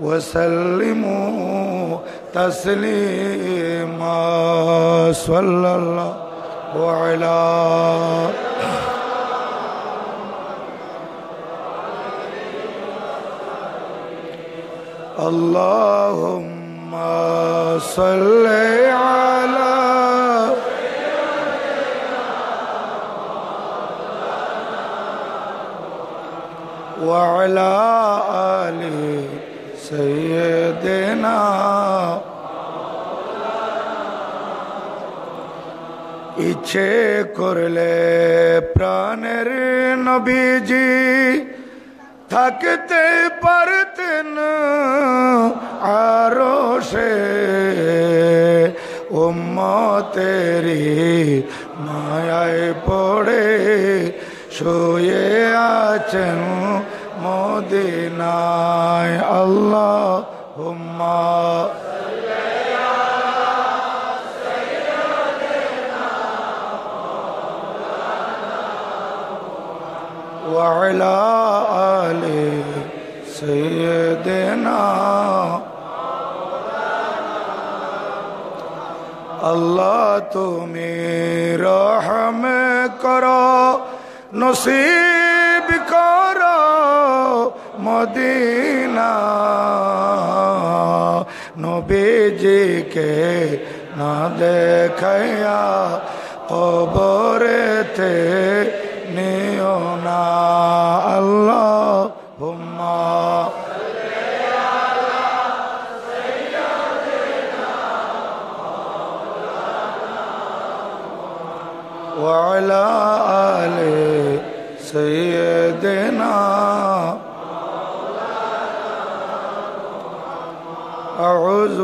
وسلموا تسليما صلى الله على اللهم صل على وعلى آل سيدنا ইচ্ছে করলে প্রাণের নবীজি থাকতে পারতেন আরো সে উম্মতেরি মায়ায় পড়ে শুয়ে আছেন مديناي اللهم وعلى آل سيدنا الله تومي رحم کرو نصيب মদিনা নবীজিকে না দেখাইয়া কবরেতে নিও না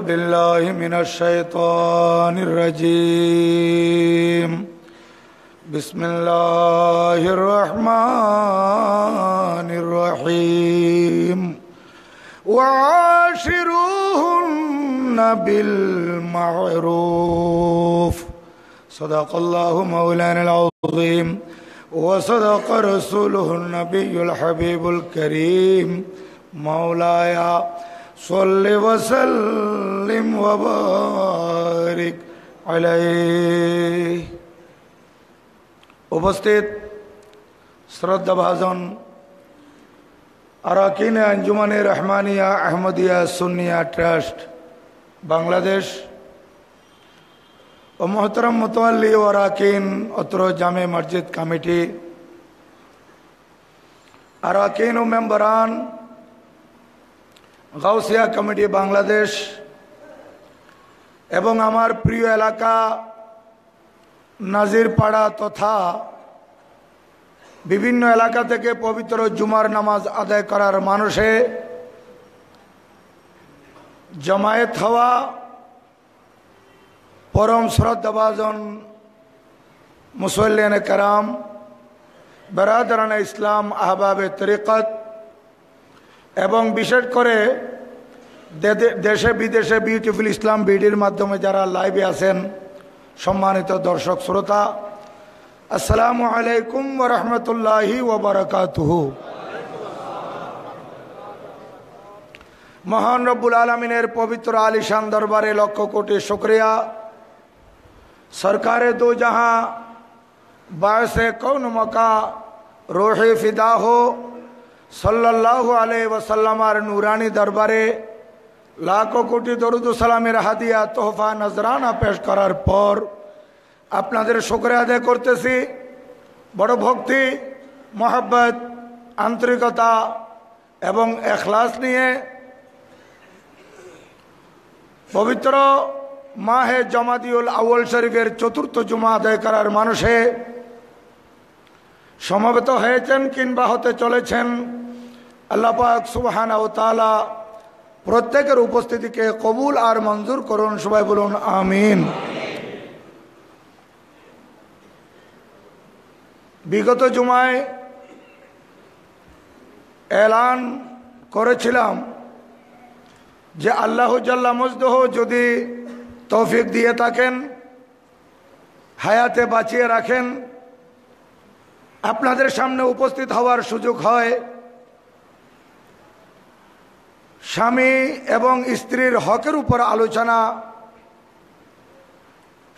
بالله من الشيطان الرجيم بسم الله الرحمن الرحيم وعاشروهن بالمعروف صدق الله مولانا العظيم وصدق رسوله النبي الحبيب الكريم مولاي صل وسلم وبارك عليه উপস্থিত শ্রদ্ধাভাজন আরাকিন আঞ্জুমানে রহমানিয়া আহমদিয়া সুন্নিয়া ট্রাস্ট বাংলাদেশ ও মোহতরম মতোয়াল্লি ও আরাকিন অত্র জামে মসজিদ কমিটি আরাকিন ও মেম্বরান গাউসিয়া কমিটি বাংলাদেশ এবং আমার প্রিয় এলাকা নাজিরপাড়া তথা বিভিন্ন এলাকা থেকে পবিত্র জুমার নামাজ আদায় করার মানুষে জমায়েত হওয়া পরম শ্রদ্ধাভাজন মুসল্লিন কারাম বেরাদারান ইসলাম আহবাবে তরিকত এবং বিশেষ করে দেশে বিদেশে বিউটিফুল ইসলাম বিডির মাধ্যমে যারা লাইভে আছেন সম্মানিত দর্শক শ্রোতা আসসালামু আলাইকুম রহমতুল্লাহি ওবরাকাতুহ মহান রব্বুল আলমিনের পবিত্র আলিশান দরবারে লক্ষ কোটি শুক্রিয়া সরকারে দু জাহা বায়সে কৌন মকা রোহে ফিদা হো সাল্লাহ আলি ওসাল্লামার নুরানি দরবারে লাখো কোটি দরুদুসালামের হাদিয়া তোহফা নজরানা পেশ করার পর আপনাদের শোকরে আদায় করতেছি বড় ভক্তি মহব্বত আন্তরিকতা এবং এখলাস নিয়ে পবিত্র মাহে জমাদিউল আউল শরীফের চতুর্থ জুমা আদায় করার মানুষে সমবেত হয়েছেন কিংবা হতে চলেছেন আল্লাপাক সুবাহানা ও তালা প্রত্যেকের উপস্থিতিকে কবুল আর মঞ্জুর করুন সবাই বলুন আমিন বিগত জুমায় এলান করেছিলাম যে আল্লাহ জাল্লা মজদহ যদি তৌফিক দিয়ে থাকেন হায়াতে বাঁচিয়ে রাখেন আপনাদের সামনে উপস্থিত হওয়ার সুযোগ হয় স্বামী এবং স্ত্রীর হকের উপর আলোচনা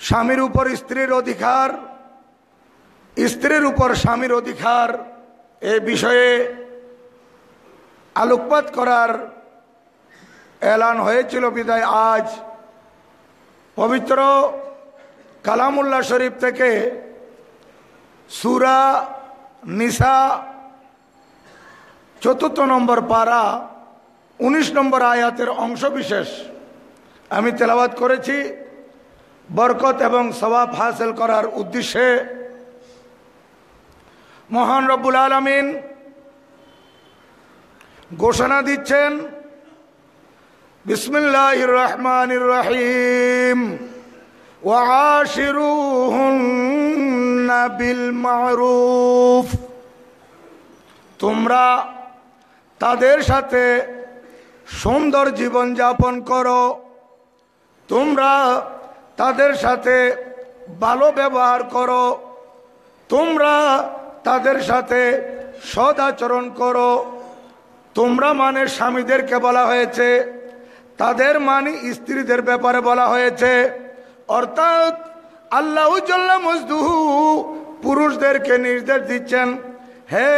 স্বামীর উপর স্ত্রীর অধিকার স্ত্রীর উপর স্বামীর অধিকার এ বিষয়ে আলোকপাত করার এলান হয়েছিল বিদায় আজ পবিত্র কালামুল্লা শরীফ থেকে সুরা নিসা চতুর্থ নম্বর পারা ১৯ নম্বর আয়াতের অংশ বিশেষ আমি তেলাবাদ করেছি বরকত এবং স্বভাব হাসিল করার উদ্দেশ্যে মহান রব্বুল আলমিন ঘোষণা দিচ্ছেন বিসমিল্লাহ রহমান রহিম ওয়াশিরুহন না বিল মারুফ তোমরা তাদের সাথে সুন্দর জীবন যাপন করো তোমরা তাদের সাথে ভালো ব্যবহার করো তোমরা তাদের সাথে সদাচরণ করো তোমরা মানে স্বামীদেরকে বলা হয়েছে তাদের মানে স্ত্রীদের ব্যাপারে বলা হয়েছে অর্থাৎ আল্লাহ উজ্জ্বল্লা মজদুহু পুরুষদেরকে নির্দেশ দিচ্ছেন হে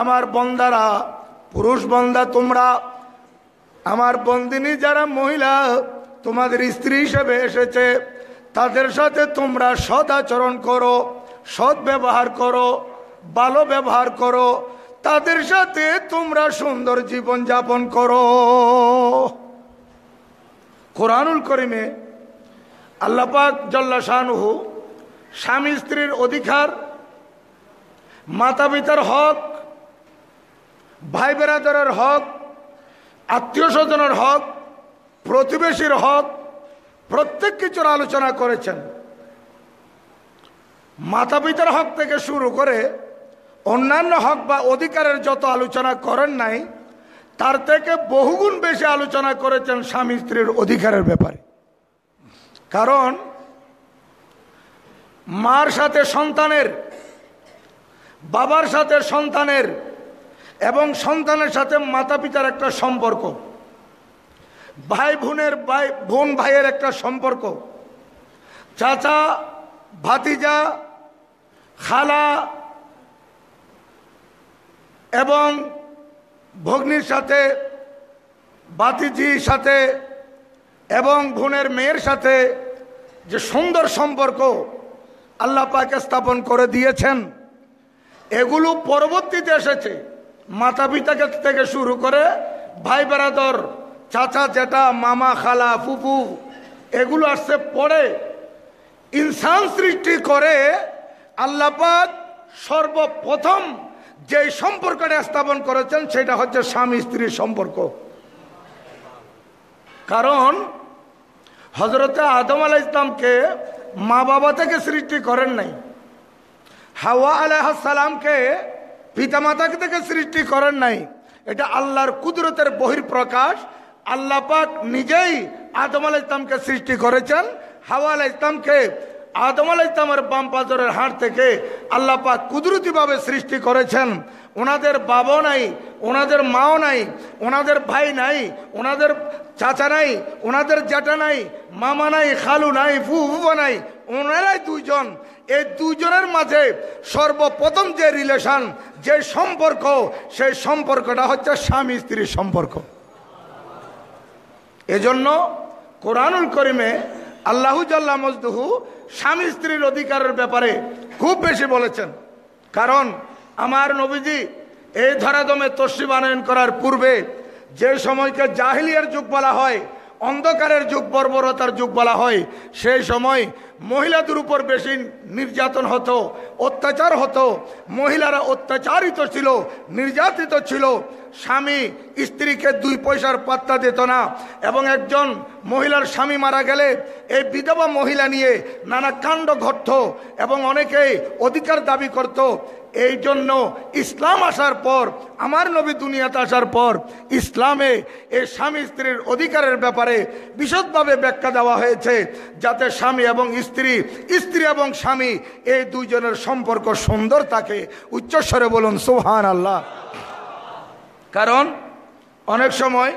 আমার বন্দারা পুরুষ বন্দা তোমরা আমার বন্দিনী যারা মহিলা তোমাদের স্ত্রী হিসেবে এসেছে তাদের সাথে তোমরা সৎ আচরণ করো সৎ ব্যবহার করো ভালো ব্যবহার করো তাদের সাথে তোমরা সুন্দর জীবন যাপন করো কোরআনুল করিমে আল্লাপাক জল্লা শাহনুহু স্বামী স্ত্রীর অধিকার মাতা পিতার হক ভাই বেরাদারের হক আত্মীয় স্বজনের হক প্রতিবেশীর হক প্রত্যেক কিছুর আলোচনা করেছেন মাতা পিতার হক থেকে শুরু করে অন্যান্য হক বা অধিকারের যত আলোচনা করেন নাই তার থেকে বহুগুণ বেশি আলোচনা করেছেন স্বামী স্ত্রীর অধিকারের ব্যাপারে কারণ মার সাথে সন্তানের বাবার সাথে সন্তানের এবং সন্তানের সাথে মাতা পিতার একটা সম্পর্ক ভাই বোনের ভাই বোন ভাইয়ের একটা সম্পর্ক চাচা ভাতিজা খালা এবং ভগ্নির সাথে বাতিজির সাথে এবং বোনের মেয়ের সাথে যে সুন্দর সম্পর্ক আল্লাহ পাকে স্থাপন করে দিয়েছেন এগুলো পরবর্তীতে এসেছে মাতা পিতাকে থেকে শুরু করে ভাই বেড়াদর চাচা চেটা মামা খালা ফুপু এগুলো আসছে পরে ইনসান সৃষ্টি করে আল্লাপাক সর্বপ্রথম যে সম্পর্কটা স্থাপন করেছেন সেটা হচ্ছে স্বামী স্ত্রীর সম্পর্ক কারণ হজরতে আদম আলাহ ইসলামকে মা বাবা থেকে সৃষ্টি করেন নাই হাওয়া আলাহ সালামকে পিতামাতা থেকে সৃষ্টি করেন নাই এটা আল্লাহর কুদরতের বহির্প্রকাশ আল্লাহ পাক নিজেই আদম আলাহ ইসলামকে সৃষ্টি করেছেন হাওয়া আলাহ ইসলামকে আদম আলাহ ইসলামের বাম পাজরের হাট থেকে আল্লাহ পাক কুদরতিভাবে সৃষ্টি করেছেন ওনাদের বাবা নাই ওনাদের মাও নাই ওনাদের ভাই নাই ওনাদের চাচা নাই ওনাদের জ্যাঠা নাই মামা নাই খালু নাই ফুফুবা নাই ওনারাই দুইজন এই দুইজনের মাঝে সর্বপ্রথম যে রিলেশন যে সম্পর্ক সেই সম্পর্কটা হচ্ছে স্বামী স্ত্রীর সম্পর্ক এজন্য কোরআনুল করিমে আল্লাহ জাল্লা মজদুহু স্বামী স্ত্রীর অধিকারের ব্যাপারে খুব বেশি বলেছেন কারণ আমার নবীজি এই ধরাদমে তস্যি বানায়ন করার পূর্বে যে সময়কে জাহিলিয়ার যুগ বলা হয় অন্ধকারের যুগ বর্বরতার যুগ বলা হয় সেই সময় মহিলাদের উপর বেশি নির্যাতন হতো অত্যাচার হতো মহিলারা অত্যাচারিত ছিল নির্যাতিত ছিল স্বামী স্ত্রীকে দুই পয়সার পাত্তা দিত না এবং একজন মহিলার স্বামী মারা গেলে এই বিধবা মহিলা নিয়ে নানা কাণ্ড ঘটত এবং অনেকেই অধিকার দাবি করত এই জন্য ইসলাম আসার পর আমার নবী দুনিয়াতে আসার পর ইসলামে এই স্বামী স্ত্রীর অধিকারের ব্যাপারে বিশদভাবে ব্যাখ্যা দেওয়া হয়েছে যাতে স্বামী এবং স্ত্রী স্ত্রী এবং স্বামী এই দুইজনের সম্পর্ক সুন্দর থাকে উচ্চস্বরে বলুন সোহান আল্লাহ কারণ অনেক সময়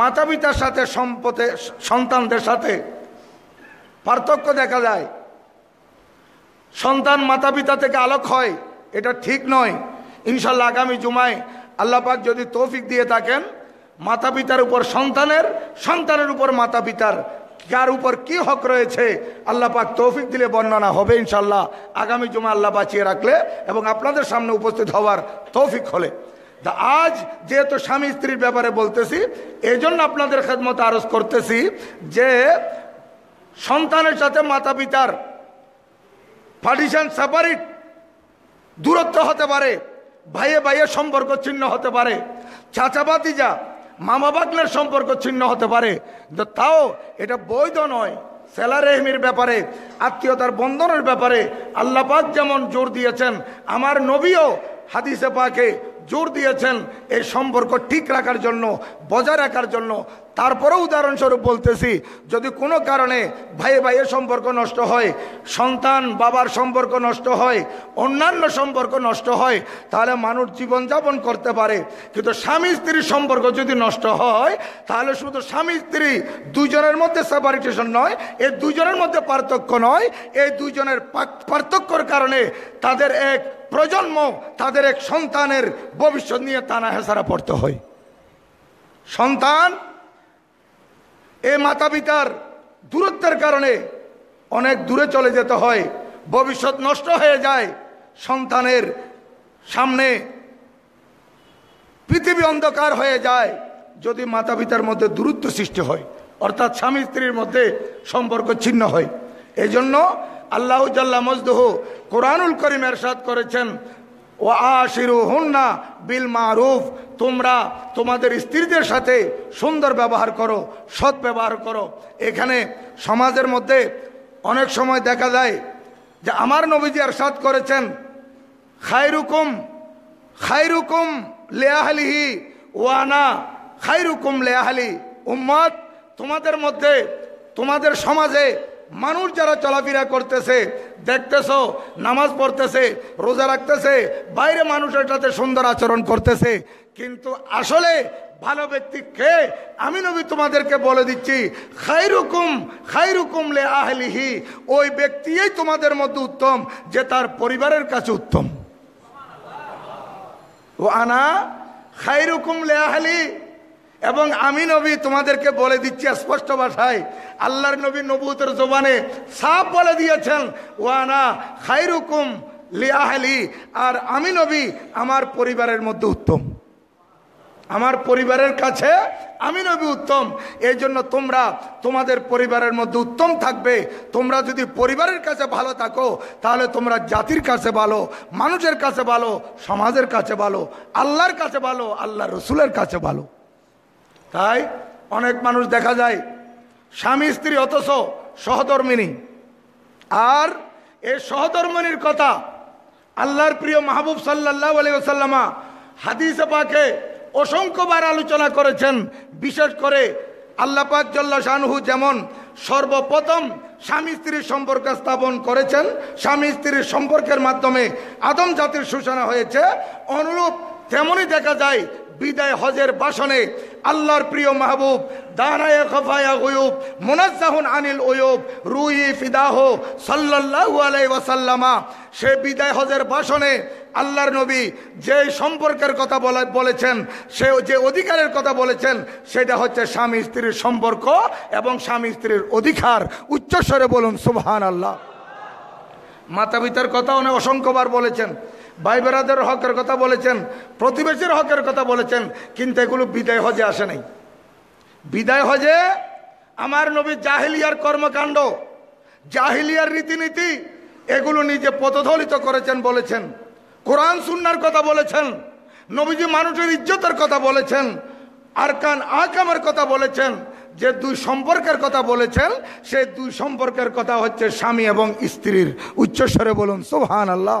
মাতা পিতার সাথে সম্পদে সন্তানদের সাথে পার্থক্য দেখা যায় সন্তান মাতা পিতা থেকে আলোক হয় এটা ঠিক নয় ইনশাল্লাহ আগামী জুমায় আল্লাপাক যদি তৌফিক দিয়ে থাকেন মাতা পিতার উপর সন্তানের সন্তানের উপর মাতা পিতার কার উপর কি হক রয়েছে আল্লাহ পাক তৌফিক দিলে বর্ণনা হবে ইনশাল্লাহ আগামী জুমা আল্লাহ বাঁচিয়ে রাখলে এবং আপনাদের সামনে উপস্থিত হওয়ার তৌফিক হলে আজ যেহেতু স্বামী স্ত্রীর ব্যাপারে বলতেছি এই জন্য আপনাদের খেদমত আরজ করতেছি যে সন্তানের সাথে মাতা পিতার পার্টিশন সেপারেট দূরত্ব হতে পারে ভাইয়ে ভাইয়ে সম্পর্ক ছিন্ন হতে পারে চাচা যা মামা বাগলার সম্পর্ক ছিন্ন হতে পারে তাও এটা বৈধ নয় সেলা রেহমির ব্যাপারে আত্মীয়তার বন্ধনের ব্যাপারে আল্লাপাক যেমন জোর দিয়েছেন আমার নবীও হাদিসে পাকে জোর দিয়েছেন এই সম্পর্ক ঠিক রাখার জন্য বজায় রাখার জন্য তারপরে উদাহরণস্বরূপ বলতেছি যদি কোনো কারণে ভাই ভাইয়ের সম্পর্ক নষ্ট হয় সন্তান বাবার সম্পর্ক নষ্ট হয় অন্যান্য সম্পর্ক নষ্ট হয় তাহলে মানুষ জীবনযাপন করতে পারে কিন্তু স্বামী স্ত্রীর সম্পর্ক যদি নষ্ট হয় তাহলে শুধু স্বামী স্ত্রী দুজনের মধ্যে সেপারিটেশন নয় এই দুজনের মধ্যে পার্থক্য নয় এই দুজনের পার্থক্যর কারণে তাদের এক প্রজন্ম তাদের এক সন্তানের ভবিষ্যৎ নিয়ে তানা হেসারা পড়তে হয় সন্তান এ মাতা পিতার দূরত্বের কারণে অনেক দূরে চলে যেতে হয় ভবিষ্যৎ নষ্ট হয়ে যায় সন্তানের সামনে পৃথিবী অন্ধকার হয়ে যায় যদি মাতা পিতার মধ্যে দূরত্ব সৃষ্টি হয় অর্থাৎ স্বামী স্ত্রীর মধ্যে সম্পর্ক ছিন্ন হয় এজন্য আল্লাহ জাল্লা মজদহ কোরআনুল করিম এরশাদ করেছেন ও আশিরু হুন্না বিল মারুফ তোমরা তোমাদের স্ত্রীদের সাথে সুন্দর ব্যবহার করো সৎ ব্যবহার করো এখানে সমাজের মধ্যে অনেক সময় দেখা যায় যে আমার নবীজি আর সাত করেছেন খায়রুকুম খায়রুকুম লেয়াহালিহি ওয়ানা খায়রুকুম লেয়াহালি উম্মত তোমাদের মধ্যে তোমাদের সমাজে মানুষ যারা চলাফেরা করতেছে দেখতেছ নামাজ পড়তেছে রোজা রাখতেছে বাইরে মানুষের সাথে সুন্দর আচরণ করতেছে কিন্তু আসলে ভালো ব্যক্তি কে আমি নবী তোমাদেরকে বলে দিচ্ছি খাইরুকুম খাইরুকুম লে আহলিহি ওই ব্যক্তিই তোমাদের মধ্যে উত্তম যে তার পরিবারের কাছে উত্তম ও আনা খাইরুকুম লে আহলি এবং আমি নবী তোমাদেরকে বলে দিচ্ছি স্পষ্ট ভাষায় আল্লাহর নবী নবুতের জোবানে সাফ বলে দিয়েছেন ওয়ানা খাইরুকুম লিয়াহালি আর আমি নবী আমার পরিবারের মধ্যে উত্তম আমার পরিবারের কাছে আমি নবী উত্তম এই জন্য তোমরা তোমাদের পরিবারের মধ্যে উত্তম থাকবে তোমরা যদি পরিবারের কাছে ভালো থাকো তাহলে তোমরা জাতির কাছে ভালো মানুষের কাছে ভালো সমাজের কাছে ভালো আল্লাহর কাছে ভালো আল্লাহ রসুলের কাছে ভালো তাই অনেক মানুষ দেখা যায় স্বামী স্ত্রী অথচ সহধর্মিনী আর এই সহধর্মিনীর কথা আল্লাহর প্রিয় মাহবুব সাল্লাহ আলিয়াল্লামা হাদিস পাকে অসংখ্যবার আলোচনা করেছেন বিশেষ করে আল্লাহ পাক জল্লা শাহু যেমন সর্বপ্রথম স্বামী স্ত্রীর সম্পর্ক স্থাপন করেছেন স্বামী স্ত্রীর সম্পর্কের মাধ্যমে আদম জাতির সূচনা হয়েছে অনুরূপ তেমনই দেখা যায় বিদায় হজের বাসনে আল্লাহর প্রিয় মাহবুব দানায় খফায়া গয়ুব মুনাজ্জাহুন আনিল ওয়ুব রুহি ফিদাহ সাল্লাল্লাহু আলাইহি ওয়াসাল্লামা সে বিদায় হজের ভাষণে আল্লাহর নবী যে সম্পর্কের কথা বলেছেন সে যে অধিকারের কথা বলেছেন সেটা হচ্ছে স্বামী স্ত্রীর সম্পর্ক এবং স্বামী স্ত্রীর অধিকার উচ্চস্বরে বলুন সুবহান আল্লাহ মাতা পিতার কথা উনি অসংখ্যবার বলেছেন ভাই বেড়াদের হকের কথা বলেছেন প্রতিবেশীর হকের কথা বলেছেন কিন্তু এগুলো বিদায় হজে আসে নাই বিদায় হজে আমার নবী জাহিলিয়ার কর্মকাণ্ড জাহিলিয়ার রীতিনীতি এগুলো নিজে পথধলিত করেছেন বলেছেন কোরআন সুন্নার কথা বলেছেন নবীজি মানুষের ইজ্জতের কথা বলেছেন আরকান আকামের কথা বলেছেন যে দুই সম্পর্কের কথা বলেছেন সেই দুই সম্পর্কের কথা হচ্ছে স্বামী এবং স্ত্রীর উচ্চস্বরে বলুন সোহান আল্লাহ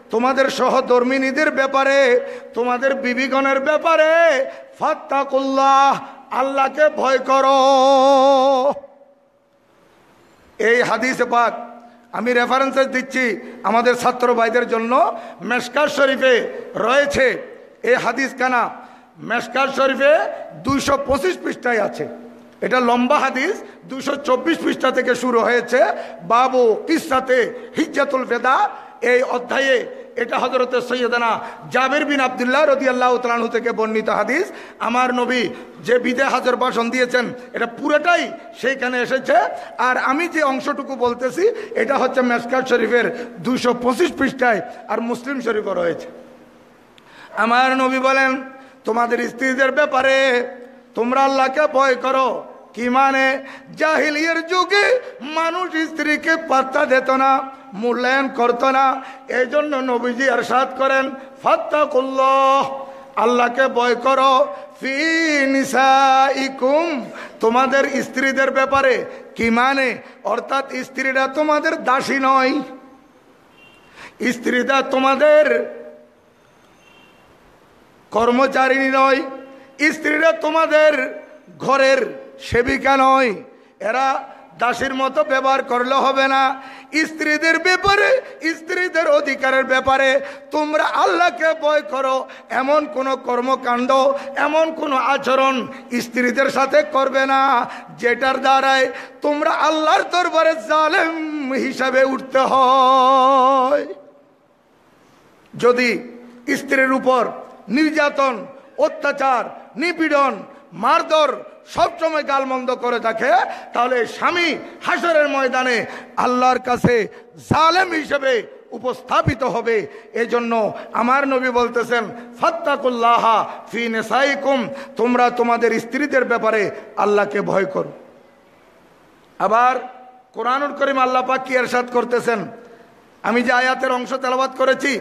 তোমাদের সহধর্মিনীদের ব্যাপারে তোমাদের বিবিগণের ব্যাপারে ফাত্তাকুল্লাহ আল্লাহকে ভয় কর এই হাদিস পাক আমি রেফারেন্সেস দিচ্ছি আমাদের ছাত্র ভাইদের জন্য মেসকার শরীফে রয়েছে এই হাদিস কানা মেসকার শরীফে দুইশো পঁচিশ পৃষ্ঠায় আছে এটা লম্বা হাদিস দুশো চব্বিশ পৃষ্ঠা থেকে শুরু হয়েছে বাবু কিসাতে হিজাতুল বেদা এই অধ্যায়ে এটা হজরতে সৈয়দানা জাবির বিন আবদুল্লাহ রদি আল্লাহ তালাহু থেকে বর্ণিত হাদিস আমার নবী যে বিদে হাজার বাসন দিয়েছেন এটা পুরোটাই সেইখানে এসেছে আর আমি যে অংশটুকু বলতেছি এটা হচ্ছে মেসকার শরীফের দুশো পঁচিশ পৃষ্ঠায় আর মুসলিম শরীফও রয়েছে আমার নবী বলেন তোমাদের স্ত্রীদের ব্যাপারে তোমরা আল্লাহকে ভয় করো কি মানে জাহিলিয়ার যুগে মানুষ স্ত্রীকে পাত্তা দিত না মূল্যায়ন করতো না এই জন্য নবীজি আরশাদ করেন ফাত্তা করল আল্লাহকে বয় করো তোমাদের স্ত্রীদের ব্যাপারে কি মানে অর্থাৎ স্ত্রীরা তোমাদের দাসী নয় স্ত্রীরা তোমাদের কর্মচারিণী নয় স্ত্রীরা তোমাদের ঘরের সেবিকা নয় এরা দাসীর মতো ব্যবহার করলে হবে না স্ত্রীদের ব্যাপারে স্ত্রীদের অধিকারের ব্যাপারে তোমরা আল্লাহকে ভয় করো এমন কোনো কর্মকাণ্ড এমন কোনো আচরণ স্ত্রীদের সাথে করবে না যেটার দ্বারাই তোমরা আল্লাহর দরবারে জালেম হিসাবে উঠতে হয় যদি স্ত্রীর উপর নির্যাতন অত্যাচার নিপীড়ন মারধর সবসময় গালমন্দ করে থাকে তাহলে স্বামী হাসরের ময়দানে আল্লাহর কাছে জালেম হিসেবে উপস্থাপিত হবে এজন্য আমার নবী বলতেছেন ফত্তাকুল্লাহা ফি সাইকুম তোমরা তোমাদের স্ত্রীদের ব্যাপারে আল্লাহকে ভয় করো আবার কোরআনুর করিম আল্লাহ পাক কি এরশাদ করতেছেন আমি যে আয়াতের অংশ তেলাবাদ করেছি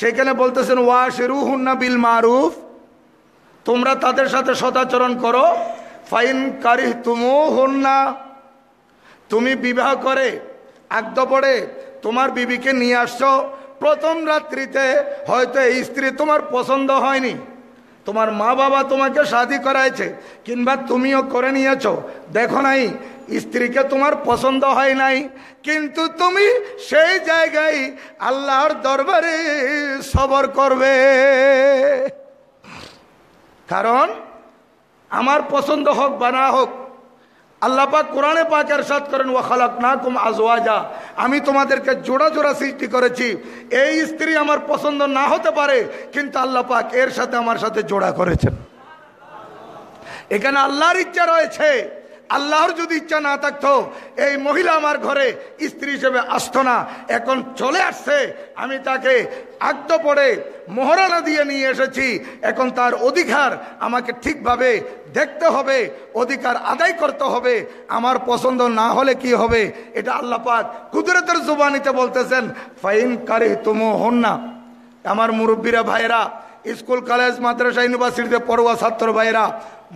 সেখানে বলতেছেন ওয়া শেরু হুন্না বিল মারুফ তোমরা তাদের সাথে সদাচরণ করো ফাইন কারি তুমু হন না তুমি বিবাহ করে আগদ পড়ে তোমার বিবিকে নিয়ে আসছো প্রথম রাত্রিতে হয়তো এই স্ত্রী তোমার পছন্দ হয়নি তোমার মা বাবা তোমাকে শাদি করাইছে কিংবা তুমিও করে নিয়েছ দেখো নাই স্ত্রীকে তোমার পছন্দ হয় নাই কিন্তু তুমি সেই জায়গায় আল্লাহর দরবারে সবর করবে কারণ আমার পছন্দ হোক বা না হোক আল্লাহ পাক কোরআনে পাক সাত করেন ও খালাক নাকুম আজওয়াজা আমি তোমাদেরকে জোড়া জোড়া সৃষ্টি করেছি এই স্ত্রী আমার পছন্দ না হতে পারে কিন্তু আল্লাহ পাক এর সাথে আমার সাথে জোড়া করেছেন এখানে আল্লাহর ইচ্ছা রয়েছে আল্লাহর যদি ইচ্ছা না থাকতো এই মহিলা আমার ঘরে স্ত্রী হিসেবে আসতো না এখন চলে আসছে আমি তাকে আগত পড়ে মহারানা দিয়ে নিয়ে এসেছি এখন তার অধিকার আমাকে ঠিকভাবে দেখতে হবে অধিকার আদায় করতে হবে আমার পছন্দ না হলে কি হবে এটা আল্লাপাক কুদরতের জুবানিতে বলতেছেন ফাইন কারি তুমো হন না আমার মুরব্বীরা ভাইয়েরা স্কুল কলেজ মাদ্রাসা ইউনিভার্সিটিতে পড়ুয়া ছাত্র ভাইরা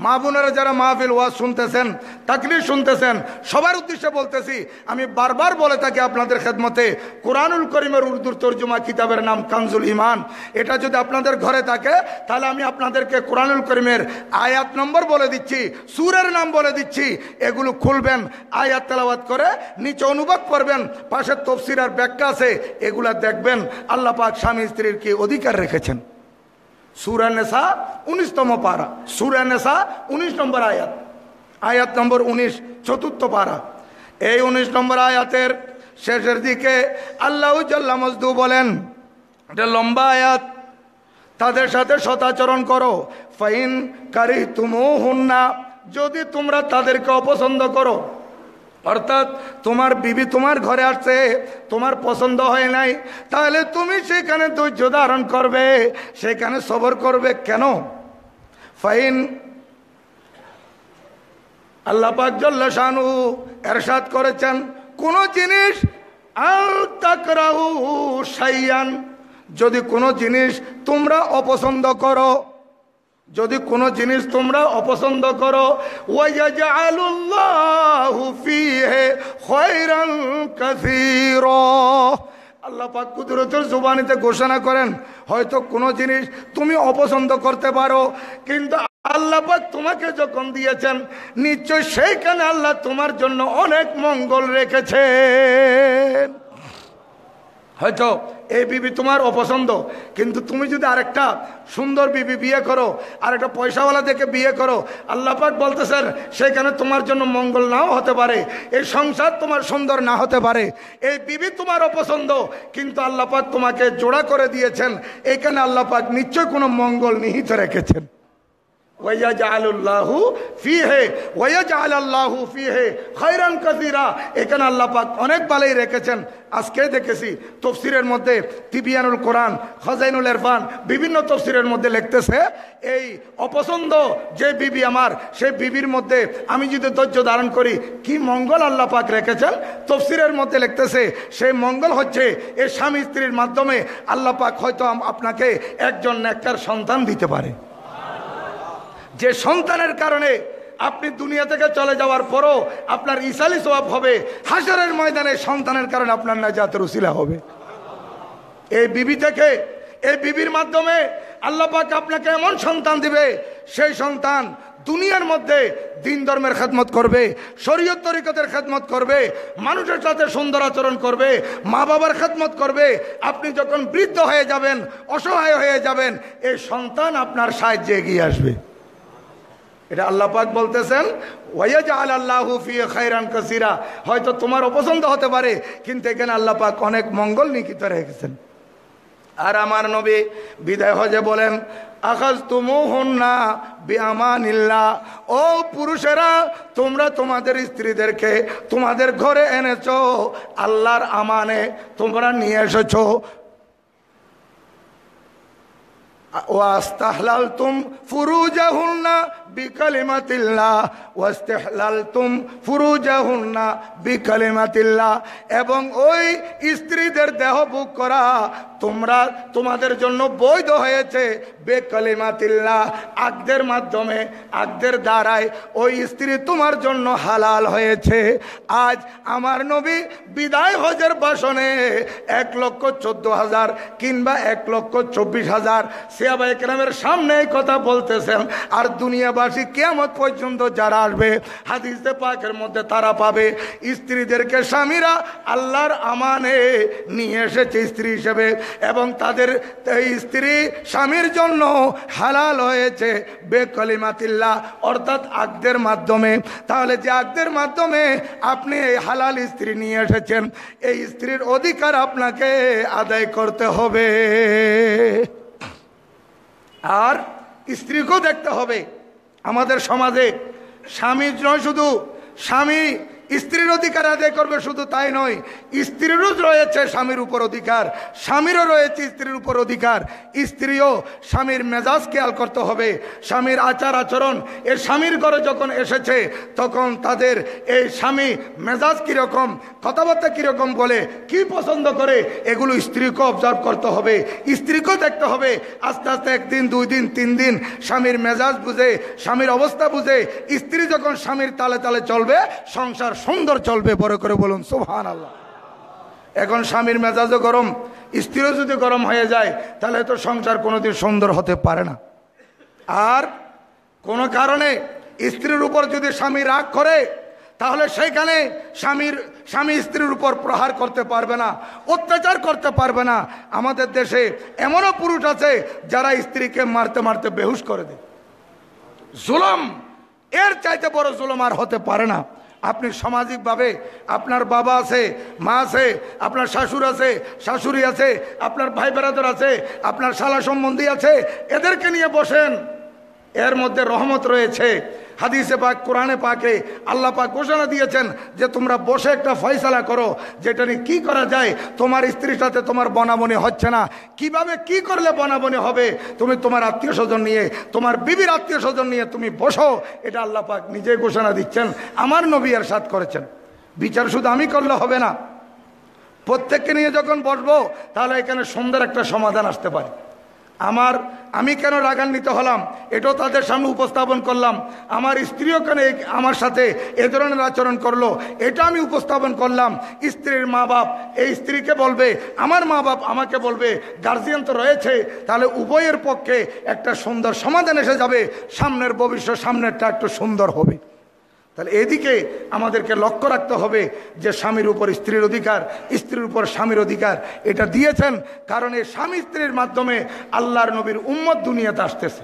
মা বোনেরা যারা মাহফিল ওয়াজ শুনতেছেন তাকলি শুনতেছেন সবার উদ্দেশ্যে বলতেছি আমি বারবার বলে থাকি আপনাদের খেদমতে কোরআনুল করিমের উর্দুর তর্জমা কিতাবের নাম কানজুল ইমান এটা যদি আপনাদের ঘরে থাকে তাহলে আমি আপনাদেরকে কোরআনুল করিমের আয়াত নম্বর বলে দিচ্ছি সুরের নাম বলে দিচ্ছি এগুলো খুলবেন আয়াত তেলাবাদ করে নিচে অনুবাদ করবেন পাশের তফসিরার ব্যাখ্যা আছে এগুলা দেখবেন আল্লাপাক স্বামী স্ত্রীর কি অধিকার রেখেছেন সুরানেসা উনিশতম পারা সুরানেসা উনিশ নম্বর আয়াত আয়াত নম্বর উনিশ চতুর্থ পারা এই উনিশ নম্বর আয়াতের শেষের দিকে আল্লাহ মজদু বলেন এটা লম্বা আয়াত তাদের সাথে সদাচরণ করো ফাইন কারি তুমো না যদি তোমরা তাদেরকে অপছন্দ করো অর্থাৎ তোমার বিবি তোমার ঘরে আসছে তোমার পছন্দ হয় নাই তাহলে তুমি সেখানে ধৈর্য ধারণ করবে সেখানে সবর করবে কেন ফাইন আল্লাহ পাক জল্লাসানু এরশাদ করেছেন কোন জিনিস আল তাকরাহু সাইয়ান যদি কোনো জিনিস তোমরা অপছন্দ করো যদি কোনো জিনিস তোমরা অপছন্দ করো আল্লাহ কুদরতের জুবানিতে ঘোষণা করেন হয়তো কোনো জিনিস তুমি অপছন্দ করতে পারো কিন্তু আল্লাপাক তোমাকে যখন দিয়েছেন নিশ্চয় সেইখানে আল্লাহ তোমার জন্য অনেক মঙ্গল রেখেছে হয়তো এই বিবি তোমার অপছন্দ কিন্তু তুমি যদি আরেকটা সুন্দর বিবি বিয়ে করো আর একটা পয়সাওয়ালা থেকে বিয়ে করো আল্লাপাক স্যার সেখানে তোমার জন্য মঙ্গল নাও হতে পারে এই সংসার তোমার সুন্দর না হতে পারে এই বিবি তোমার অপছন্দ কিন্তু আল্লাপাক তোমাকে জোড়া করে দিয়েছেন এখানে আল্লাপাক নিশ্চয় কোনো মঙ্গল নিহিত রেখেছেন এখানে অনেক ভালোই রেখেছেন আজকে দেখেছি মধ্যে তিবিয়ানুল কোরআন এরফান বিভিন্ন তফসিরের মধ্যে লিখতেছে এই অপছন্দ যে বিবি আমার সেই বিবির মধ্যে আমি যদি ধৈর্য ধারণ করি কি মঙ্গল আল্লাহ পাক রেখেছেন তফসিরের মধ্যে লিখতেছে সেই মঙ্গল হচ্ছে এই স্বামী স্ত্রীর মাধ্যমে আল্লাহ পাক হয়তো আপনাকে একজন নেকটার সন্তান দিতে পারে যে সন্তানের কারণে আপনি দুনিয়া থেকে চলে যাওয়ার পরও আপনার ইসালি সবাব হবে হাসরের ময়দানে সন্তানের কারণে আপনার নাজাত উশিলা হবে এই বিবি থেকে এই বিবির মাধ্যমে আল্লাপাকে আপনাকে এমন সন্তান দিবে সেই সন্তান দুনিয়ার মধ্যে দিন ধর্মের খেদমত করবে শরীয়ত তরিকতের খেদমত করবে মানুষের সাথে সুন্দর আচরণ করবে মা বাবার খেদমত করবে আপনি যখন বৃদ্ধ হয়ে যাবেন অসহায় হয়ে যাবেন এই সন্তান আপনার সাহায্যে এগিয়ে আসবে এটা আল্লাহ পাক বলতেছেন ওয়াইয়া জাহাল আল্লাহু ফি খাইরান কাসিরা হয়তো তোমার অপছন্দ হতে পারে কিন্তু এখানে আল্লাহ পাক অনেক মঙ্গল নিকিত রেখেছেন আর আমার নবী বিদায় হজে বলেন আকাশ তুমু হন না বেআমানিল্লা ও পুরুষেরা তোমরা তোমাদের স্ত্রীদেরকে তোমাদের ঘরে এনেছ আল্লাহর আমানে তোমরা নিয়ে এসেছ ও আস্তাহলাল তুম ফুরুজা না বিকালিমাতিল্লা এবং ওই স্ত্রীদের দেহ বুক করা তোমরা তোমাদের জন্য বৈধ হয়েছে বেকলিমাতিল্লা আগদের মাধ্যমে আগদের দ্বারায় ওই স্ত্রী তোমার জন্য হালাল হয়েছে আজ আমার নবী বিদায় হজের বাসনে এক লক্ষ চোদ্দ হাজার কিংবা এক লক্ষ চব্বিশ হাজার সিয়াবা একরামের সামনে এই কথা বলতেছেন আর দুনিয়াবাসী কেমত পর্যন্ত যারা আসবে হাদিসে পাকের মধ্যে তারা পাবে স্ত্রীদেরকে স্বামীরা আল্লাহর আমানে নিয়ে এসেছে স্ত্রী হিসেবে এবং তাদের স্ত্রী স্বামীর জন্য হালাল হয়েছে বেকলিমাতিল্লা অর্থাৎ আগদের মাধ্যমে তাহলে যে আগদের মাধ্যমে আপনি এই হালাল স্ত্রী নিয়ে এসেছেন এই স্ত্রীর অধিকার আপনাকে আদায় করতে হবে আর স্ত্রীকেও দেখতে হবে আমাদের সমাজে স্বামী নয় শুধু স্বামী স্ত্রীর অধিকার আদায় করবে শুধু তাই নয় স্ত্রীরও রয়েছে স্বামীর উপর অধিকার স্বামীরও রয়েছে স্ত্রীর উপর অধিকার স্ত্রীও স্বামীর মেজাজ খেয়াল করতে হবে স্বামীর আচার আচরণ এ স্বামীর ঘরে যখন এসেছে তখন তাদের এই স্বামী মেজাজ কীরকম কথাবার্তা কীরকম বলে কি পছন্দ করে এগুলো স্ত্রীকে অবজার্ভ করতে হবে স্ত্রীকেও দেখতে হবে আস্তে আস্তে একদিন দুই দিন তিন দিন স্বামীর মেজাজ বুঝে স্বামীর অবস্থা বুঝে স্ত্রী যখন স্বামীর তালে তালে চলবে সংসার সুন্দর চলবে বড় করে বলুন সোহান আল্লাহ এখন স্বামীর মেজাজও গরম স্ত্রীও যদি গরম হয়ে যায় তাহলে তো সংসার কোনোদিন সুন্দর হতে পারে না আর কোনো কারণে স্ত্রীর উপর যদি স্বামী রাগ করে তাহলে সেইখানে স্বামীর স্বামী স্ত্রীর উপর প্রহার করতে পারবে না অত্যাচার করতে পারবে না আমাদের দেশে এমনও পুরুষ আছে যারা স্ত্রীকে মারতে মারতে বেহুশ করে দেয় জুলম এর চাইতে বড় জুলম আর হতে পারে না আপনি সামাজিকভাবে আপনার বাবা আছে মা আছে আপনার শাশুড় আছে শাশুড়ি আছে আপনার ভাই বেড়াদের আছে আপনার শালা সম্বন্ধী আছে এদেরকে নিয়ে বসেন এর মধ্যে রহমত রয়েছে হাদিসে পাক কোরআনে পাকে আল্লাহ পাক ঘোষণা দিয়েছেন যে তোমরা বসে একটা ফয়সালা করো যেটা নিয়ে কী করা যায় তোমার স্ত্রীর সাথে তোমার বনাবনে হচ্ছে না কিভাবে কি করলে বনাবনে হবে তুমি তোমার আত্মীয় স্বজন নিয়ে তোমার বিবির আত্মীয় স্বজন নিয়ে তুমি বসো এটা আল্লাহ পাক নিজে ঘোষণা দিচ্ছেন আমার নবী আর সাত করেছেন বিচার শুধু আমি করলে হবে না প্রত্যেককে নিয়ে যখন বসবো তাহলে এখানে সুন্দর একটা সমাধান আসতে পারে আমার আমি কেন রাগান্বিত হলাম এটাও তাদের সামনে উপস্থাপন করলাম আমার স্ত্রীও কেন আমার সাথে এ ধরনের আচরণ করলো এটা আমি উপস্থাপন করলাম স্ত্রীর মা বাপ এই স্ত্রীকে বলবে আমার মা বাপ আমাকে বলবে গার্জিয়ান তো রয়েছে তাহলে উভয়ের পক্ষে একটা সুন্দর সমাধান এসে যাবে সামনের ভবিষ্যৎ সামনেরটা একটু সুন্দর হবে তাহলে এদিকে আমাদেরকে লক্ষ্য রাখতে হবে যে স্বামীর উপর স্ত্রীর অধিকার স্ত্রীর উপর স্বামীর অধিকার এটা দিয়েছেন কারণ এই স্বামী স্ত্রীর মাধ্যমে আল্লাহর নবীর উম্মত দুনিয়াতে আসতেছে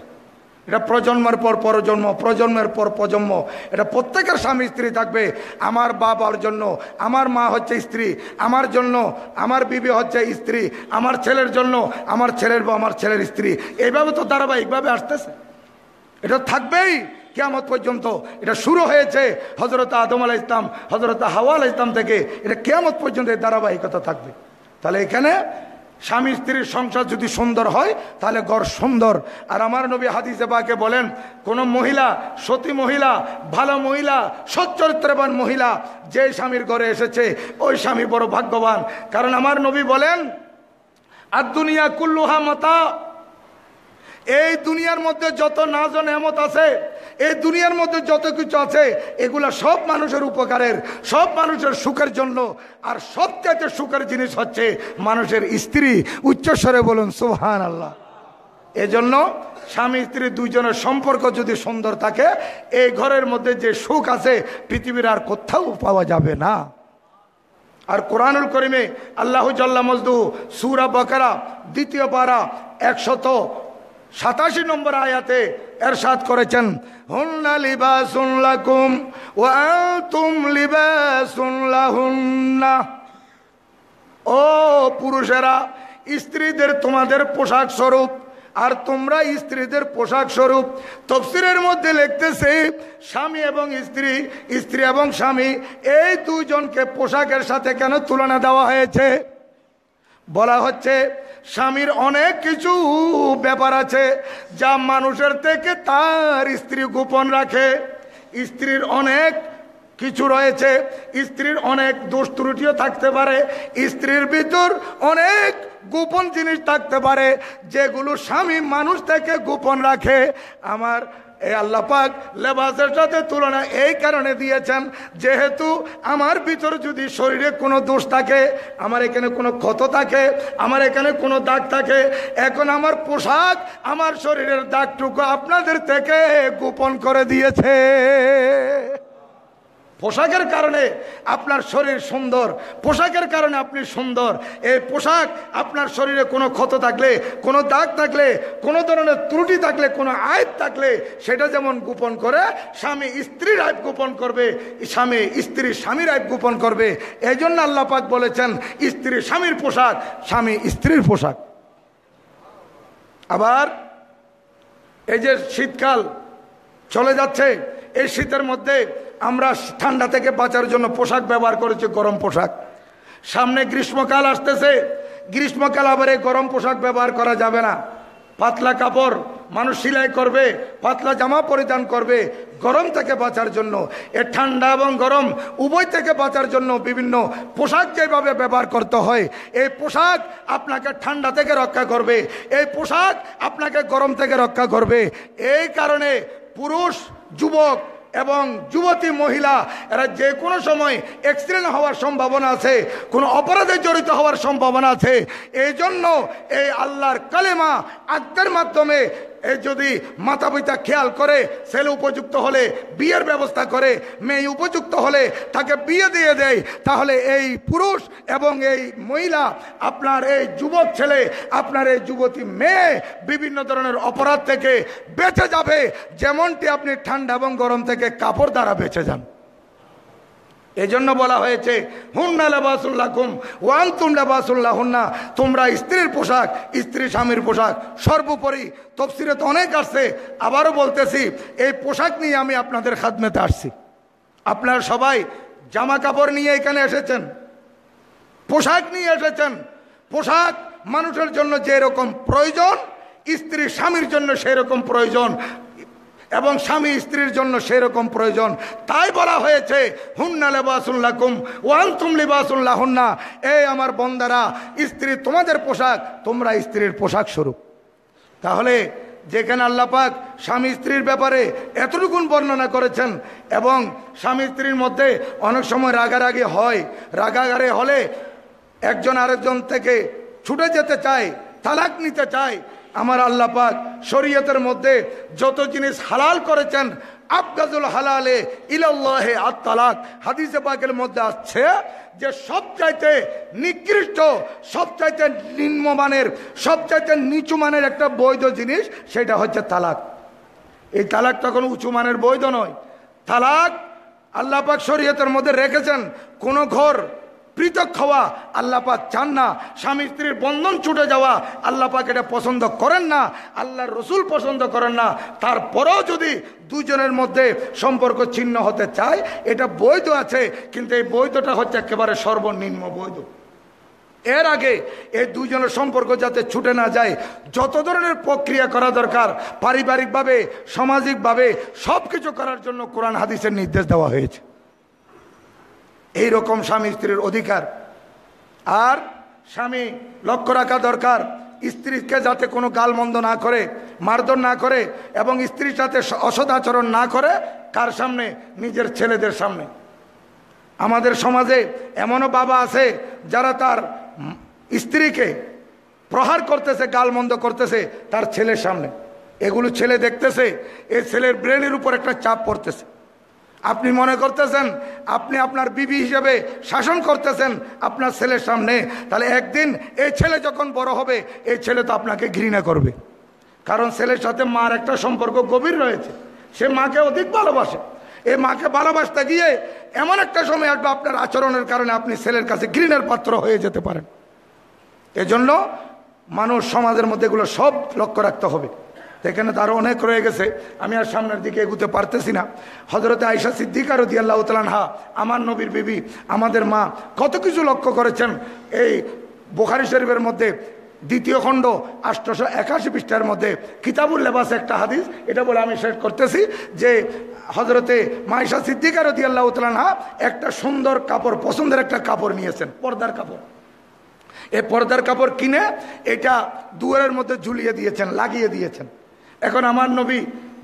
এটা প্রজন্মের পর প্রজন্ম প্রজন্মের পর প্রজন্ম এটা প্রত্যেকের স্বামী স্ত্রী থাকবে আমার বাবার জন্য আমার মা হচ্ছে স্ত্রী আমার জন্য আমার বিবি হচ্ছে স্ত্রী আমার ছেলের জন্য আমার ছেলের বা আমার ছেলের স্ত্রী এইভাবে তো ধারাবাহিকভাবে আসতেছে এটা থাকবেই কেয়ামত পর্যন্ত এটা শুরু হয়েছে হজরত আদম আলাহ ইসলাম হজরত হাওয়া আলাহ ইসলাম থেকে এটা কেয়ামত পর্যন্ত এই ধারাবাহিকতা থাকবে তাহলে এখানে স্বামী স্ত্রীর সংসার যদি সুন্দর হয় তাহলে ঘর সুন্দর আর আমার নবী হাদিসে বাকে বলেন কোন মহিলা সতী মহিলা ভালো মহিলা সচ্চরিত্রবান মহিলা যে স্বামীর ঘরে এসেছে ওই স্বামী বড় ভাগ্যবান কারণ আমার নবী বলেন আর দুনিয়া কুল্লুহা মতা এই দুনিয়ার মধ্যে যত নাজ নেমত আছে এই দুনিয়ার মধ্যে যত কিছু আছে এগুলা সব মানুষের উপকারের সব মানুষের সুখের জন্য আর সবচাইতে সুখের জিনিস হচ্ছে মানুষের স্ত্রী উচ্চস্বরে বলুন সুহান আল্লাহ এজন্য স্বামী স্ত্রী দুইজনের সম্পর্ক যদি সুন্দর থাকে এই ঘরের মধ্যে যে সুখ আছে পৃথিবীর আর কোথাও পাওয়া যাবে না আর কোরআনুল করিমে আল্লাহ জল্লা মজদু সুরা বকারা দ্বিতীয় পারা একশত সাতাশি নম্বর আয়াতে এরশাদ করেছেন হুন্না লিবা ও তুম লিবা শুনলা হুন্না ও পুরুষেরা স্ত্রীদের তোমাদের পোশাক স্বরূপ আর তোমরা স্ত্রীদের পোশাক স্বরূপ তফসিরের মধ্যে লিখতেছে স্বামী এবং স্ত্রী স্ত্রী এবং স্বামী এই দুজনকে পোশাকের সাথে কেন তুলনা দেওয়া হয়েছে বলা হচ্ছে স্বামীর অনেক কিছু ব্যাপার আছে যা মানুষের থেকে তার স্ত্রী গোপন রাখে স্ত্রীর অনেক কিছু রয়েছে স্ত্রীর অনেক দোষ ত্রুটিও থাকতে পারে স্ত্রীর ভিতর অনেক গোপন জিনিস থাকতে পারে যেগুলো স্বামী মানুষ থেকে গোপন রাখে আমার এ আল্লাহ পাক লেবাসের সাথে তুলনা এই কারণে দিয়েছেন যেহেতু আমার ভিতর যদি শরীরে কোনো দোষ থাকে আমার এখানে কোনো ক্ষত থাকে আমার এখানে কোনো দাগ থাকে এখন আমার পোশাক আমার শরীরের দাগটুকু আপনাদের থেকে গোপন করে দিয়েছে পোশাকের কারণে আপনার শরীর সুন্দর পোশাকের কারণে আপনি সুন্দর এই পোশাক আপনার শরীরে কোনো ক্ষত থাকলে কোনো দাগ থাকলে কোনো ধরনের ত্রুটি থাকলে কোনো আয়ব থাকলে সেটা যেমন গোপন করে স্বামী স্ত্রীর আয়ব গোপন করবে স্বামী স্ত্রী স্বামীর আয়ব গোপন করবে এই জন্য আল্লাপাক বলেছেন স্ত্রী স্বামীর পোশাক স্বামী স্ত্রীর পোশাক আবার এই যে শীতকাল চলে যাচ্ছে এই শীতের মধ্যে আমরা ঠান্ডা থেকে বাঁচার জন্য পোশাক ব্যবহার করেছি গরম পোশাক সামনে গ্রীষ্মকাল আসতেছে গ্রীষ্মকাল আবার এই গরম পোশাক ব্যবহার করা যাবে না পাতলা কাপড় মানুষ সিলাই করবে পাতলা জামা পরিধান করবে গরম থেকে বাঁচার জন্য এ ঠান্ডা এবং গরম উভয় থেকে বাঁচার জন্য বিভিন্ন পোশাক যেভাবে ব্যবহার করতে হয় এই পোশাক আপনাকে ঠান্ডা থেকে রক্ষা করবে এই পোশাক আপনাকে গরম থেকে রক্ষা করবে এই কারণে পুরুষ যুবক এবং যুবতী মহিলা এরা যে কোনো সময় অ্যাক্সিডেন্ট হওয়ার সম্ভাবনা আছে কোনো অপরাধে জড়িত হওয়ার সম্ভাবনা আছে এই জন্য এই আল্লাহর কালেমা আজ্ঞার মাধ্যমে এই যদি মাতা পিতা খেয়াল করে ছেলে উপযুক্ত হলে বিয়ের ব্যবস্থা করে মেয়ে উপযুক্ত হলে তাকে বিয়ে দিয়ে দেয় তাহলে এই পুরুষ এবং এই মহিলা আপনার এই যুবক ছেলে আপনার এই যুবতী মেয়ে বিভিন্ন ধরনের অপরাধ থেকে বেঁচে যাবে যেমনটি আপনি ঠান্ডা এবং গরম থেকে কাপড় দ্বারা বেঁচে যান এজন্য বলা হয়েছে হুন্না লাবাসুল্লাহ কুম ওয়ান তুম লেবাসুল্লাহ হুন্না তোমরা স্ত্রীর পোশাক স্ত্রী স্বামীর পোশাক সর্বোপরি তফসিরে তো অনেক আসছে আবারও বলতেছি এই পোশাক নিয়ে আমি আপনাদের খাদমেতে আসছি আপনারা সবাই জামা কাপড় নিয়ে এখানে এসেছেন পোশাক নিয়ে এসেছেন পোশাক মানুষের জন্য যেরকম প্রয়োজন স্ত্রী স্বামীর জন্য সেরকম প্রয়োজন এবং স্বামী স্ত্রীর জন্য সেরকম প্রয়োজন তাই বলা হয়েছে হুন্না লেবাসুল্লাহ কুম ওয়ান্তুম লিবাসুল্লাহ হুন্না এই আমার বন্দারা স্ত্রী তোমাদের পোশাক তোমরা স্ত্রীর পোশাক স্বরূপ তাহলে যেখানে আল্লাপাক স্বামী স্ত্রীর ব্যাপারে এতটুকুন বর্ণনা করেছেন এবং স্বামী স্ত্রীর মধ্যে অনেক সময় রাগারাগি হয় রাগাগারে হলে একজন আরেকজন থেকে ছুটে যেতে চায় তালাক নিতে চায় আমার আল্লাহ পাক শরীয়তের মধ্যে যত জিনিস হালাল করেছেন আফগাজুল হালালে ইলাল্লাহে আত্মালাক হাদিসে পাকের মধ্যে আসছে যে সবচাইতে নিকৃষ্ট সবচাইতে নিম্নমানের সবচাইতে নিচু মানের একটা বৈধ জিনিস সেটা হচ্ছে তালাক এই তালাক তখন উঁচু মানের বৈধ নয় তালাক আল্লাপাক শরীয়তের মধ্যে রেখেছেন কোনো ঘর পৃথক হওয়া আল্লাপাক চান না স্বামী স্ত্রীর বন্ধন ছুটে যাওয়া আল্লাপাক এটা পছন্দ করেন না আল্লাহর রসুল পছন্দ করেন না তারপরেও যদি দুজনের মধ্যে সম্পর্ক ছিন্ন হতে চায় এটা বৈধ আছে কিন্তু এই বৈধটা হচ্ছে একেবারে সর্বনিম্ন বৈধ এর আগে এই দুজনের সম্পর্ক যাতে ছুটে না যায় যত ধরনের প্রক্রিয়া করা দরকার পারিবারিকভাবে সামাজিকভাবে সব কিছু করার জন্য কোরআন হাদিসের নির্দেশ দেওয়া হয়েছে এই রকম স্বামী স্ত্রীর অধিকার আর স্বামী লক্ষ্য রাখা দরকার স্ত্রীকে যাতে কোনো গালমন্দ না করে মারধর না করে এবং স্ত্রীর সাথে অসদাচরণ না করে কার সামনে নিজের ছেলেদের সামনে আমাদের সমাজে এমনও বাবা আছে যারা তার স্ত্রীকে প্রহার করতেছে গালমন্দ করতেছে তার ছেলের সামনে এগুলো ছেলে দেখতেছে এই ছেলের ব্রেনের উপর একটা চাপ পড়তেছে আপনি মনে করতেছেন আপনি আপনার বিবি হিসেবে শাসন করতেছেন আপনার ছেলের সামনে তাহলে একদিন এই ছেলে যখন বড় হবে এই ছেলে তো আপনাকে ঘৃণা করবে কারণ ছেলের সাথে মার একটা সম্পর্ক গভীর রয়েছে সে মাকে অধিক ভালোবাসে এই মাকে ভালোবাসতে গিয়ে এমন একটা সময় আসবে আপনার আচরণের কারণে আপনি ছেলের কাছে ঘৃণের পাত্র হয়ে যেতে পারেন এজন্য মানুষ সমাজের মধ্যে এগুলো সব লক্ষ্য রাখতে হবে এখানে তারও অনেক রয়ে গেছে আমি আর সামনের দিকে এগুতে পারতেছি না হজরতে আয়সা সিদ্দিকা রদি আল্লাহ হা আমার নবীর বিবি আমাদের মা কত কিছু লক্ষ্য করেছেন এই বোখারি শরীফের মধ্যে দ্বিতীয় খণ্ড আষ্টশো একাশি পৃষ্ঠার মধ্যে কিতাবুল লেবাস একটা হাদিস এটা বলে আমি শেষ করতেছি যে হজরতে মাইশা সিদ্দিকা রদি আল্লাহ হা একটা সুন্দর কাপড় পছন্দের একটা কাপড় নিয়েছেন পর্দার কাপড় এই পর্দার কাপড় কিনে এটা দুয়ারের মধ্যে ঝুলিয়ে দিয়েছেন লাগিয়ে দিয়েছেন এখন আমার নবী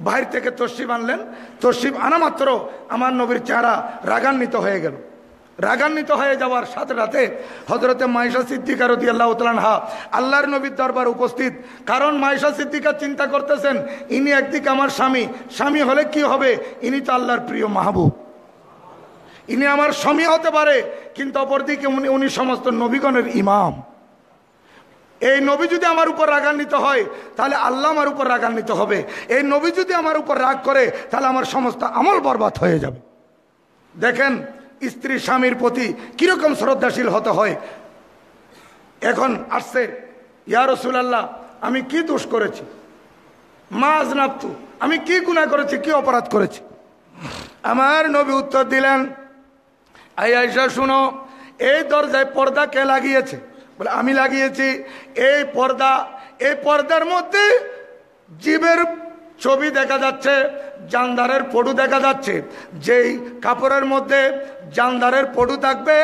বাইর থেকে তসিব আনলেন তসিব আনা মাত্র আমার নবীর চেহারা রাগান্বিত হয়ে গেল রাগান্বিত হয়ে যাওয়ার সাথে রাতে হজরতে মাইশা সিদ্দিকা রতি আল্লাহ হা আল্লাহর নবীর দরবার উপস্থিত কারণ মাইশা সিদ্দিকা চিন্তা করতেছেন ইনি একদিকে আমার স্বামী স্বামী হলে কি হবে ইনি তো আল্লাহর প্রিয় মাহবুব ইনি আমার স্বামী হতে পারে কিন্তু অপরদিকে উনি উনি সমস্ত নবীগণের ইমাম এই নবী যদি আমার উপর রাগান্বিত হয় তাহলে আল্লাহ আমার উপর রাগান্বিত হবে এই নবী যদি আমার উপর রাগ করে তাহলে আমার সমস্ত আমল বরবাদ হয়ে যাবে দেখেন স্ত্রী স্বামীর প্রতি কীরকম শ্রদ্ধাশীল হতে হয় এখন আসছে ইয়া রসুল আল্লাহ আমি কি দোষ করেছি মা আজনাবতু আমি কি গুণা করেছি কি অপরাধ করেছি আমার নবী উত্তর দিলেন আই আইসা শুনো এই দরজায় পর্দা কে লাগিয়েছে বলে আমি লাগিয়েছি এই পর্দা এই পর্দার মধ্যে জীবের ছবি দেখা যাচ্ছে জানদারের পড়ু দেখা যাচ্ছে যেই কাপড়ের মধ্যে জানদারের পড়ু থাকবে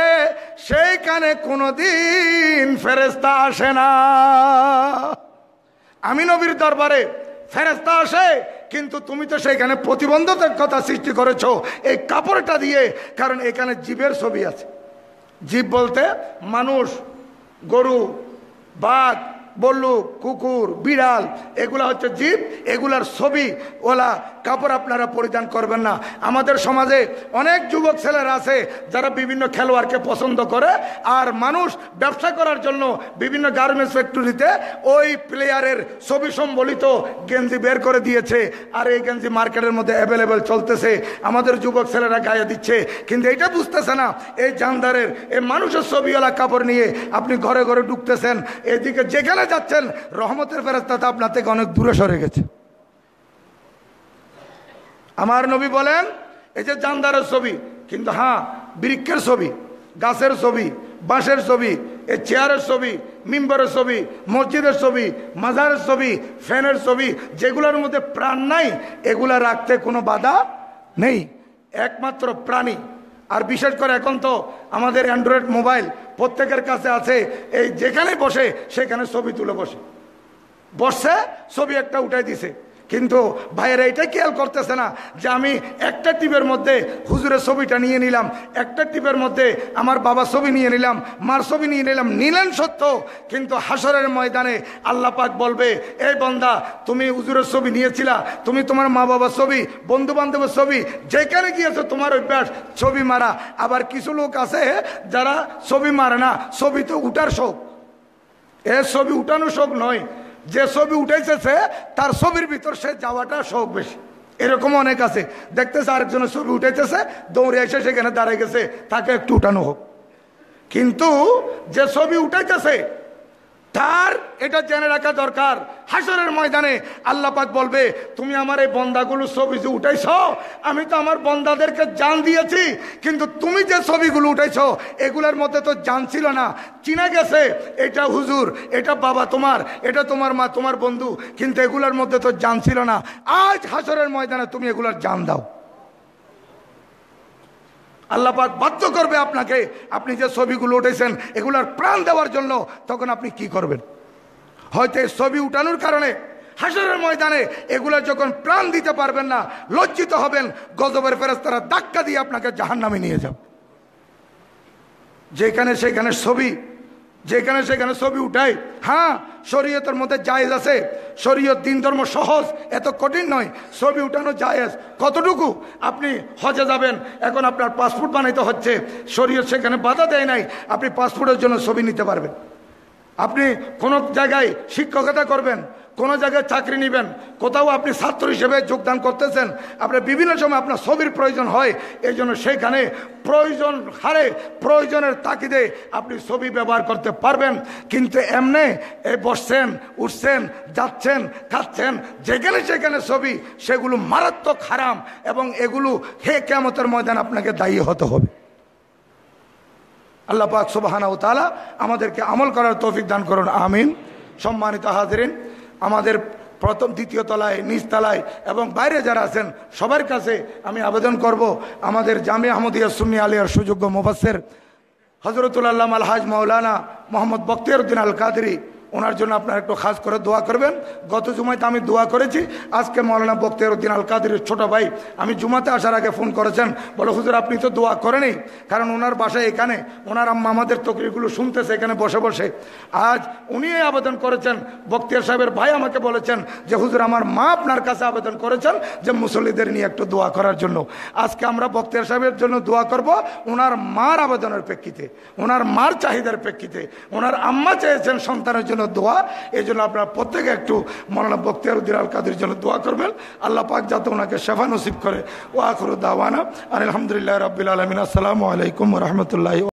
সেইখানে কোনোদিন ফেরেস্তা আসে না আমি নবীর দরবারে ফেরেস্তা আসে কিন্তু তুমি তো সেইখানে প্রতিবন্ধকতা সৃষ্টি করেছ এই কাপড়টা দিয়ে কারণ এখানে জীবের ছবি আছে জীব বলতে মানুষ गोरु बाघ বল্লুক কুকুর বিড়াল এগুলা হচ্ছে জীব এগুলার ছবি ওলা কাপড় আপনারা পরিধান করবেন না আমাদের সমাজে অনেক যুবক ছেলেরা আছে যারা বিভিন্ন খেলোয়াড়কে পছন্দ করে আর মানুষ ব্যবসা করার জন্য বিভিন্ন গার্মেন্টস ফ্যাক্টরিতে ওই প্লেয়ারের ছবি সম্বলিত গেঞ্জি বের করে দিয়েছে আর এই গেঞ্জি মার্কেটের মধ্যে অ্যাভেলেবেল চলতেছে আমাদের যুবক ছেলেরা গায়ে দিচ্ছে কিন্তু এটা বুঝতেছে না এই জানদারের এই মানুষের ছবিওয়ালা কাপড় নিয়ে আপনি ঘরে ঘরে ঢুকতেছেন এদিকে যেখানে কোথায় যাচ্ছেন রহমতের ফেরস্তা তো আপনার থেকে অনেক দূরে সরে গেছে আমার নবী বলেন এই যে জানদারের ছবি কিন্তু হ্যাঁ বৃক্ষের ছবি গাছের ছবি বাঁশের ছবি এ চেয়ারের ছবি মিম্বরের ছবি মসজিদের ছবি মাজারের ছবি ফ্যানের ছবি যেগুলোর মধ্যে প্রাণ নাই এগুলা রাখতে কোনো বাধা নেই একমাত্র প্রাণী আর বিশেষ করে এখন তো আমাদের অ্যান্ড্রয়েড মোবাইল প্রত্যেকের কাছে আছে এই যেখানে বসে সেখানে ছবি তুলে বসে বসছে ছবি একটা উঠাই দিছে কিন্তু ভাইয়েরা এটাই খেয়াল করতেছে না যে আমি একটা টিপের মধ্যে হুজুরের ছবিটা নিয়ে নিলাম একটা টিপের মধ্যে আমার বাবা ছবি নিয়ে নিলাম মার ছবি নিয়ে নিলাম নিলেন সত্য কিন্তু হাসরের ময়দানে আল্লাহ পাক বলবে এই বন্দা তুমি হুজুরের ছবি নিয়েছিলা তুমি তোমার মা বাবার ছবি বন্ধু বান্ধবের ছবি যেখানে গিয়েছো তোমার অভ্যাস ছবি মারা আবার কিছু লোক আছে যারা ছবি মারে না ছবি তো উঠার শোক এ ছবি উঠানো শোক নয় যে ছবি উঠেছে তার ছবির ভিতর সে যাওয়াটা শোক বেশি এরকম অনেক আছে দেখতেছে আরেকজনের ছবি উঠেছে দৌড়ে এসে সেখানে দাঁড়ায় গেছে তাকে একটু উঠানো হোক কিন্তু যে ছবি উঠাইতেছে তার এটা জেনে রাখা দরকার হাসরের ময়দানে আল্লাপাক বলবে তুমি আমার এই বন্দাগুলো ছবি যে উঠাইছ আমি তো আমার বন্দাদেরকে জান দিয়েছি কিন্তু তুমি যে ছবিগুলো উঠাইছ এগুলোর মধ্যে তো জান ছিল না চিনা গেছে এটা হুজুর এটা বাবা তোমার এটা তোমার মা তোমার বন্ধু কিন্তু এগুলোর মধ্যে তো জান ছিল না আজ হাসরের ময়দানে তুমি এগুলোর জান দাও আল্লাপাক বাধ্য করবে আপনাকে আপনি যে ছবিগুলো উঠেছেন এগুলার প্রাণ দেওয়ার জন্য তখন আপনি কি করবেন হয়তো এই ছবি উঠানোর কারণে হাসরের ময়দানে এগুলা যখন প্রাণ দিতে পারবেন না লজ্জিত হবেন গজবের ফেরেস্তারা ধাক্কা দিয়ে আপনাকে জাহান নামে নিয়ে যাব যেখানে সেখানে ছবি যেখানে সেখানে ছবি উঠাই হ্যাঁ শরীয়তের মধ্যে জায়েজ আছে শরীয়ত দিন ধর্ম সহজ এত কঠিন নয় ছবি উঠানো জায়েজ কতটুকু আপনি হজে যাবেন এখন আপনার পাসপোর্ট বানাইতে হচ্ছে শরীয়ত সেখানে বাধা দেয় নাই আপনি পাসপোর্টের জন্য ছবি নিতে পারবেন আপনি কোনো জায়গায় শিক্ষকতা করবেন কোনো জায়গায় চাকরি নেবেন কোথাও আপনি ছাত্র হিসেবে যোগদান করতেছেন আপনার বিভিন্ন সময় আপনার ছবির প্রয়োজন হয় এই জন্য সেখানে প্রয়োজন হারে প্রয়োজনের তাকিদে আপনি ছবি ব্যবহার করতে পারবেন কিন্তু এমনে এ বসছেন উঠছেন যাচ্ছেন খাচ্ছেন যেখানে সেখানে ছবি সেগুলো মারাত্মক হারাম এবং এগুলো হে কেমতের ময়দান আপনাকে দায়ী হতে হবে আল্লাহ পাক সুবাহানা ও তালা আমাদেরকে আমল করার তৌফিক দান করুন আমিন সম্মানিত হাজরিন আমাদের প্রথম দ্বিতীয় তলায় নিচ তলায় এবং বাইরে যারা আছেন সবার কাছে আমি আবেদন করব আমাদের জামে আহমদিয়া সুমি আলিয়ার সুযোগ্য মোফাসের হজরতুল্লাহ আল হাজ মৌলানা মোহাম্মদ উদ্দিন আল কাদরি ওনার জন্য আপনারা একটু খাস করে দোয়া করবেন গত জুমাইতে তো আমি দোয়া করেছি আজকে মৌলানা উদ্দিন আল কাদিরের ছোটো ভাই আমি জুমাতে আসার আগে ফোন করেছেন বলে হুজুর আপনি তো দোয়া করেনি কারণ ওনার বাসায় এখানে ওনার আম্মা আমাদের তকরিগুলো শুনতেছে এখানে বসে বসে আজ উনি আবেদন করেছেন বক্তিয়ার সাহেবের ভাই আমাকে বলেছেন যে হুজুর আমার মা আপনার কাছে আবেদন করেছেন যে মুসল্লিদের নিয়ে একটু দোয়া করার জন্য আজকে আমরা বক্তিয়ার সাহেবের জন্য দোয়া করব ওনার মার আবেদনের প্রেক্ষিতে ওনার মার চাহিদার প্রেক্ষিতে ওনার আম্মা চেয়েছেন সন্তানের জন্য জন্য দোয়া এই জন্য আপনারা প্রত্যেকে একটু বক্তি আর আল কাদের জন্য দোয়া করবেন আল্লাহ পাক যাতে ওনাকে সেফা নসিব করে ও আখরু দাওয়ানা আর আলহামদুলিল্লাহ রবিল আলমিন আসসালামু আলাইকুম রহমতুল্লাহ